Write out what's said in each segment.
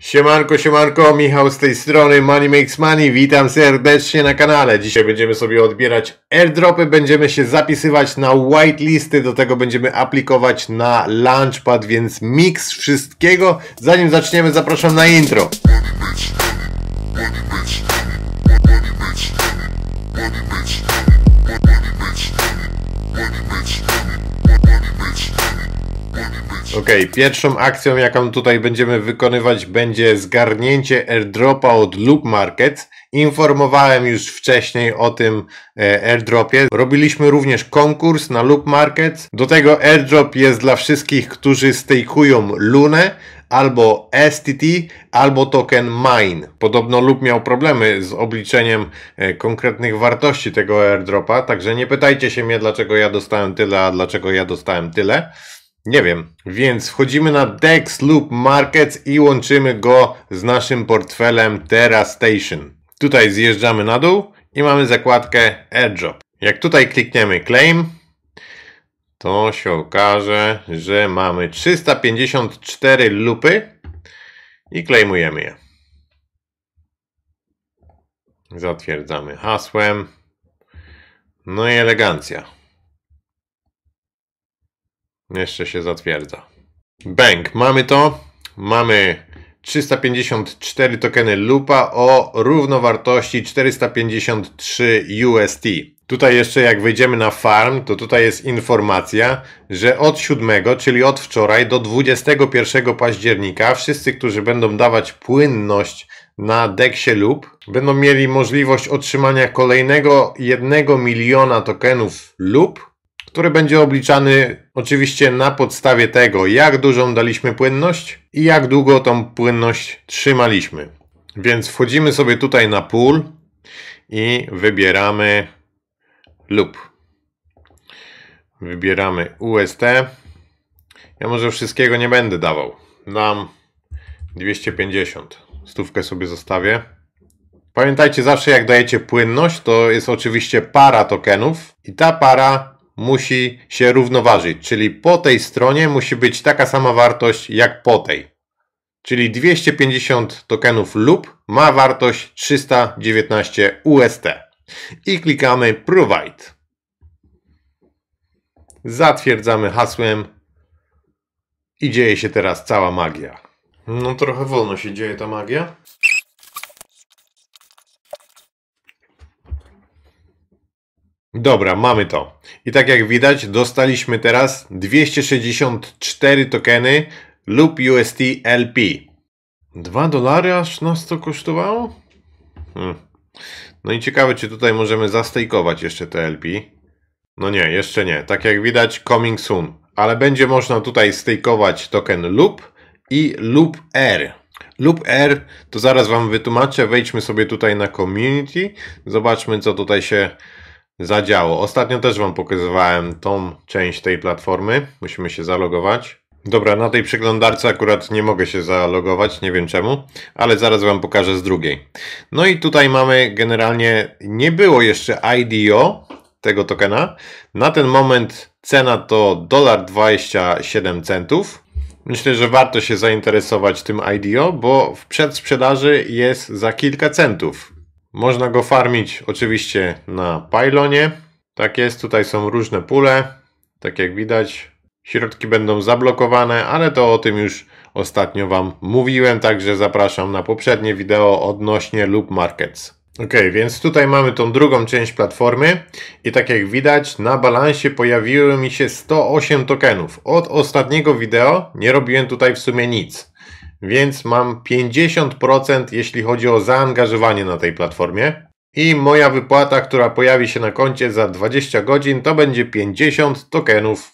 Siemanko, siemanko, Michał z tej strony Money Makes Money, witam serdecznie na kanale. Dzisiaj będziemy sobie odbierać airdropy, będziemy się zapisywać na whitelisty, do tego będziemy aplikować na Launchpad, więc miks wszystkiego. Zanim zaczniemy zapraszam na intro. Okej, okay, pierwszą akcją, jaką tutaj będziemy wykonywać, będzie zgarnięcie airdropa od Loop Market. Informowałem już wcześniej o tym e, airdropie. Robiliśmy również konkurs na Loop Market. Do tego airdrop jest dla wszystkich, którzy stakeują Lunę albo STT, albo token MINE. Podobno Loop miał problemy z obliczeniem e, konkretnych wartości tego airdropa, także nie pytajcie się mnie, dlaczego ja dostałem tyle, a dlaczego ja dostałem tyle. Nie wiem. Więc wchodzimy na Dex Loop Markets i łączymy go z naszym portfelem Terra Station. Tutaj zjeżdżamy na dół i mamy zakładkę AirDrop. Jak tutaj klikniemy Claim, to się okaże, że mamy 354 lupy i claimujemy je. Zatwierdzamy hasłem. No i elegancja. Jeszcze się zatwierdza. Bank, mamy to. Mamy 354 tokeny lupa o równowartości 453 UST. Tutaj jeszcze jak wejdziemy na farm, to tutaj jest informacja, że od 7, czyli od wczoraj do 21 października wszyscy, którzy będą dawać płynność na deksie lub będą mieli możliwość otrzymania kolejnego 1 miliona tokenów lub który będzie obliczany oczywiście na podstawie tego, jak dużą daliśmy płynność i jak długo tą płynność trzymaliśmy. Więc wchodzimy sobie tutaj na pól i wybieramy lub. Wybieramy UST. Ja może wszystkiego nie będę dawał. Dam 250. Stówkę sobie zostawię. Pamiętajcie zawsze jak dajecie płynność, to jest oczywiście para tokenów i ta para musi się równoważyć, czyli po tej stronie musi być taka sama wartość jak po tej. Czyli 250 tokenów lub ma wartość 319 UST. I klikamy Provide. Zatwierdzamy hasłem i dzieje się teraz cała magia. No trochę wolno się dzieje ta magia. Dobra, mamy to. I tak jak widać, dostaliśmy teraz 264 tokeny lub UST LP. 2 dolary aż nas to kosztowało? Hmm. No i ciekawe, czy tutaj możemy zastejkować jeszcze te LP. No nie, jeszcze nie. Tak jak widać, coming soon. Ale będzie można tutaj stejkować token loop i loop R. Loop R to zaraz Wam wytłumaczę. Wejdźmy sobie tutaj na community. Zobaczmy, co tutaj się zadziało. Ostatnio też Wam pokazywałem tą część tej platformy. Musimy się zalogować. Dobra, na tej przeglądarce akurat nie mogę się zalogować, nie wiem czemu, ale zaraz Wam pokażę z drugiej. No i tutaj mamy generalnie, nie było jeszcze IDO tego tokena. Na ten moment cena to 1,27 centów. Myślę, że warto się zainteresować tym IDO, bo w przedsprzedaży jest za kilka centów. Można go farmić oczywiście na pylonie. Tak jest, tutaj są różne pule. Tak jak widać, środki będą zablokowane, ale to o tym już ostatnio Wam mówiłem, także zapraszam na poprzednie wideo odnośnie lub markets. Ok, więc tutaj mamy tą drugą część platformy i tak jak widać na balansie pojawiło mi się 108 tokenów. Od ostatniego wideo nie robiłem tutaj w sumie nic więc mam 50% jeśli chodzi o zaangażowanie na tej platformie. I moja wypłata, która pojawi się na koncie za 20 godzin, to będzie 50 tokenów.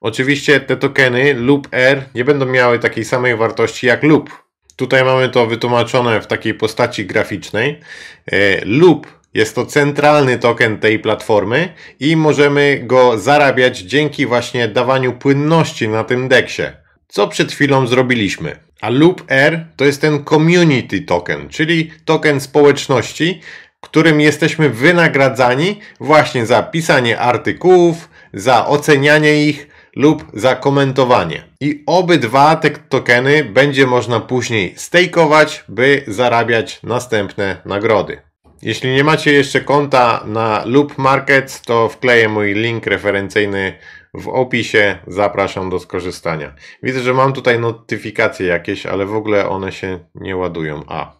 Oczywiście te tokeny lub R nie będą miały takiej samej wartości jak lub. Tutaj mamy to wytłumaczone w takiej postaci graficznej. E, lub jest to centralny token tej platformy i możemy go zarabiać dzięki właśnie dawaniu płynności na tym deksie co przed chwilą zrobiliśmy. A Loop R to jest ten community token, czyli token społeczności, którym jesteśmy wynagradzani właśnie za pisanie artykułów, za ocenianie ich lub za komentowanie. I obydwa te tokeny będzie można później stakeować, by zarabiać następne nagrody. Jeśli nie macie jeszcze konta na Loop Markets, to wkleję mój link referencyjny w opisie. Zapraszam do skorzystania. Widzę, że mam tutaj notyfikacje jakieś, ale w ogóle one się nie ładują. A,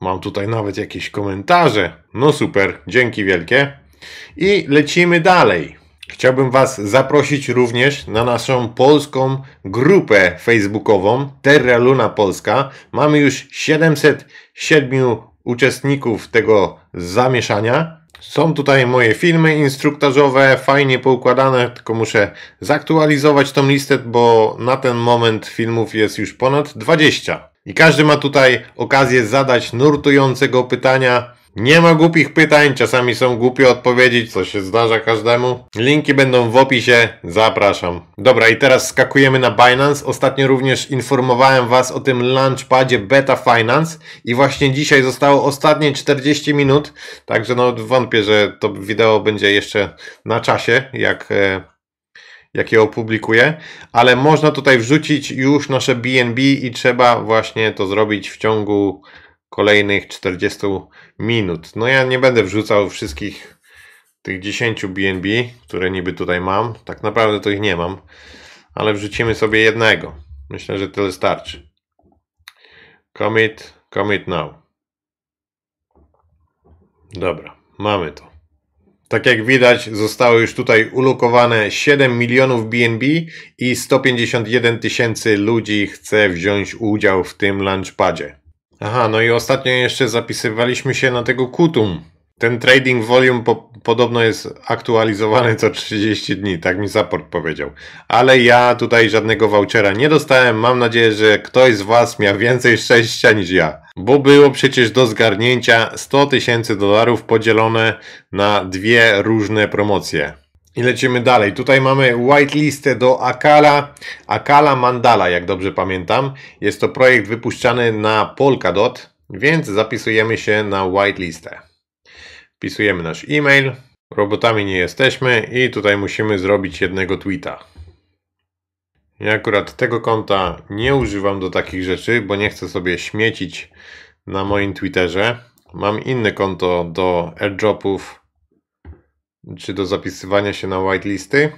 mam tutaj nawet jakieś komentarze. No super, dzięki wielkie. I lecimy dalej. Chciałbym Was zaprosić również na naszą polską grupę facebookową Terra Luna Polska. Mamy już 707 uczestników tego zamieszania. Są tutaj moje filmy instruktażowe, fajnie poukładane, tylko muszę zaktualizować tą listę, bo na ten moment filmów jest już ponad 20. I każdy ma tutaj okazję zadać nurtującego pytania, nie ma głupich pytań, czasami są głupie odpowiedzi, co się zdarza każdemu. Linki będą w opisie, zapraszam. Dobra, i teraz skakujemy na Binance. Ostatnio również informowałem Was o tym launchpadzie Beta Finance i właśnie dzisiaj zostało ostatnie 40 minut, także no wątpię, że to wideo będzie jeszcze na czasie, jak... E, jak je opublikuję, ale można tutaj wrzucić już nasze BNB i trzeba właśnie to zrobić w ciągu kolejnych 40 minut. No ja nie będę wrzucał wszystkich tych 10 BNB, które niby tutaj mam. Tak naprawdę to ich nie mam, ale wrzucimy sobie jednego. Myślę, że tyle starczy. Commit, commit now. Dobra, mamy to. Tak jak widać, zostało już tutaj ulokowane 7 milionów BNB i 151 tysięcy ludzi chce wziąć udział w tym launchpadzie. Aha, no i ostatnio jeszcze zapisywaliśmy się na tego Kutum. Ten trading volume po, podobno jest aktualizowany co 30 dni, tak mi support powiedział. Ale ja tutaj żadnego vouchera nie dostałem. Mam nadzieję, że ktoś z Was miał więcej szczęścia niż ja. Bo było przecież do zgarnięcia 100 tysięcy dolarów podzielone na dwie różne promocje. I lecimy dalej. Tutaj mamy whitelistę do Akala, Akala Mandala, jak dobrze pamiętam. Jest to projekt wypuszczany na Polkadot, więc zapisujemy się na whitelistę. Wpisujemy nasz e-mail. Robotami nie jesteśmy i tutaj musimy zrobić jednego tweeta. Ja akurat tego konta nie używam do takich rzeczy, bo nie chcę sobie śmiecić na moim Twitterze. Mam inne konto do airdropów czy do zapisywania się na whitelisty.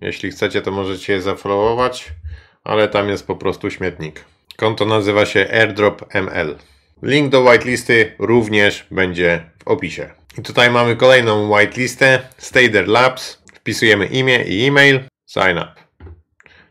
Jeśli chcecie, to możecie je zafollowować, ale tam jest po prostu śmietnik. Konto nazywa się Airdrop ML. Link do whitelisty również będzie w opisie. I tutaj mamy kolejną whitelistę Stader Labs. Wpisujemy imię i e-mail. Sign up.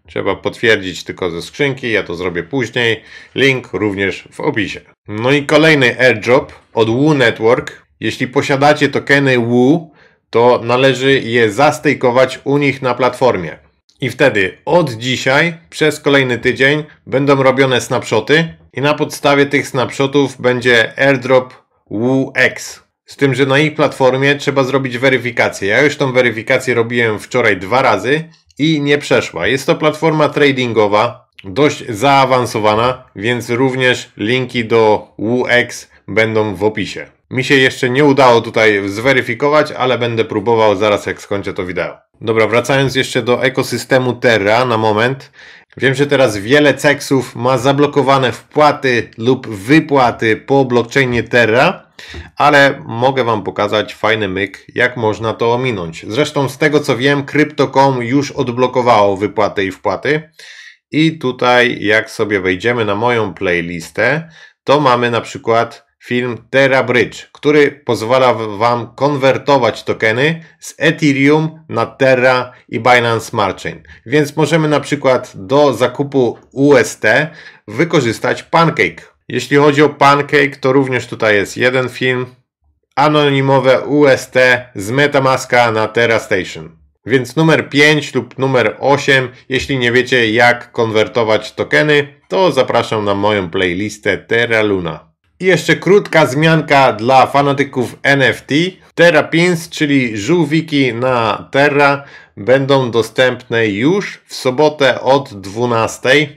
Trzeba potwierdzić tylko ze skrzynki, ja to zrobię później. Link również w opisie. No i kolejny airdrop od Woo Network. Jeśli posiadacie tokeny Woo, to należy je zastejkować u nich na platformie. I wtedy od dzisiaj przez kolejny tydzień będą robione snapshoty i na podstawie tych snapshotów będzie airdrop WuX. Z tym, że na ich platformie trzeba zrobić weryfikację. Ja już tą weryfikację robiłem wczoraj dwa razy i nie przeszła. Jest to platforma tradingowa, dość zaawansowana, więc również linki do WuX będą w opisie. Mi się jeszcze nie udało tutaj zweryfikować, ale będę próbował zaraz jak skończę to wideo. Dobra, wracając jeszcze do ekosystemu Terra na moment. Wiem, że teraz wiele ceksów ma zablokowane wpłaty lub wypłaty po blockchainie Terra, ale mogę Wam pokazać fajny myk, jak można to ominąć. Zresztą z tego co wiem, Crypto.com już odblokowało wypłaty i wpłaty. I tutaj jak sobie wejdziemy na moją playlistę, to mamy na przykład film Terra Bridge, który pozwala Wam konwertować tokeny z Ethereum na Terra i Binance Smart Chain. Więc możemy na przykład do zakupu UST wykorzystać Pancake. Jeśli chodzi o Pancake, to również tutaj jest jeden film anonimowe UST z Metamaska na Terra Station. Więc numer 5 lub numer 8, jeśli nie wiecie jak konwertować tokeny, to zapraszam na moją playlistę Terra Luna. I jeszcze krótka zmianka dla fanatyków NFT. Terra Pins, czyli żółwiki na Terra, będą dostępne już w sobotę od 12.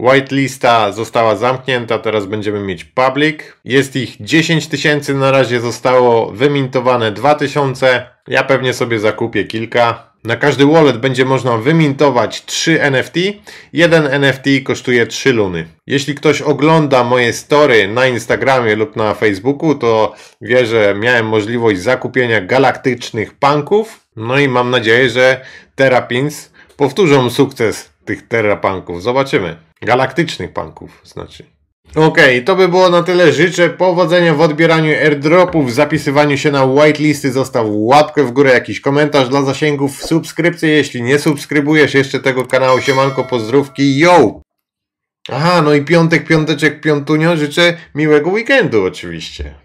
Whitelista została zamknięta, teraz będziemy mieć public. Jest ich 10 tysięcy, na razie zostało wymintowane 2000. Ja pewnie sobie zakupię kilka. Na każdy wallet będzie można wymintować 3 NFT. Jeden NFT kosztuje 3 luny. Jeśli ktoś ogląda moje story na Instagramie lub na Facebooku, to wie, że miałem możliwość zakupienia galaktycznych punków. No i mam nadzieję, że Terrapins powtórzą sukces tych terrapunków. Zobaczymy. Galaktycznych punków znaczy. Okej, okay, to by było na tyle. Życzę powodzenia w odbieraniu airdropów, zapisywaniu się na whitelisty. Zostaw łapkę w górę, jakiś komentarz dla zasięgów, subskrypcję, jeśli nie subskrybujesz jeszcze tego kanału. Siemanko, pozdrówki, yo! Aha, no i piątek, piąteczek, piątunio. Życzę miłego weekendu oczywiście.